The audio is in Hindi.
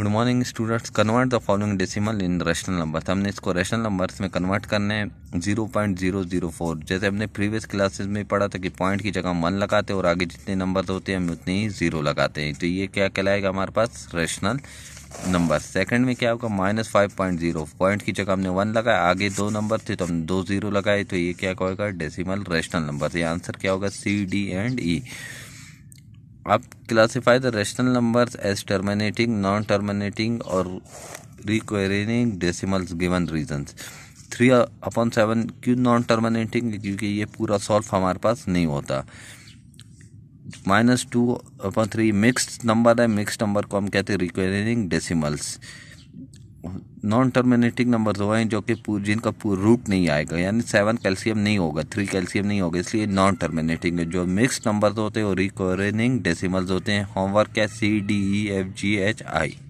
Good morning students convert the following decimal in rational number हमने इसको रैशनल नंबर्स में कन्वर्ट करने हैं zero point zero zero four जैसे हमने प्रीवियस क्लासेस में पढ़ा था कि पॉइंट की जगह वन लगाते हैं और आगे जितने नंबर होते हैं हम उतने ही जीरो लगाते हैं तो ये क्या कहलाएगा हमारे पास रैशनल नंबर सेकंड में क्या होगा minus five point zero point की जगह हमने वन लगाया आगे दो नंबर थे तो हम दो जीरो लगाए तो ये क्या कहेगा डेसिमल रैशनल नंबर ये आंसर क्या होगा C D and E e. आप classify the rational numbers as terminating non terminating और recurring decimals given reasons three upon seven क्यों नॉन टर्मिनेटिंग क्योंकि ये पूरा सॉल्व हमारे पास नहीं होता minus two upon three mixed number है मिक्सड नंबर को हम कहते हैं recurring decimals non terminating number वो हैं जो कि जिनका रूट नहीं आएगा यानी सेवन कैल्शियम नहीं होगा थ्री कैल्शियम नहीं होगा इसलिए नॉन टर्मिनेटिंग जो मिक्स नंबर होते हैं और रिकॉर्निंग डेसिमल्स होते हैं होमवर्क है C D E F G H आई